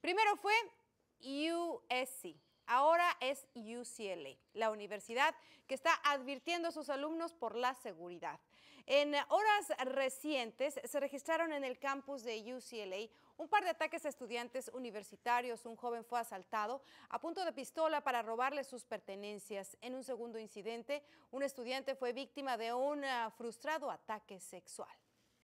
Primero fue USC. Ahora es UCLA, la universidad que está advirtiendo a sus alumnos por la seguridad. En horas recientes se registraron en el campus de UCLA un par de ataques a estudiantes universitarios. Un joven fue asaltado a punto de pistola para robarle sus pertenencias. En un segundo incidente, un estudiante fue víctima de un ah, frustrado ataque sexual.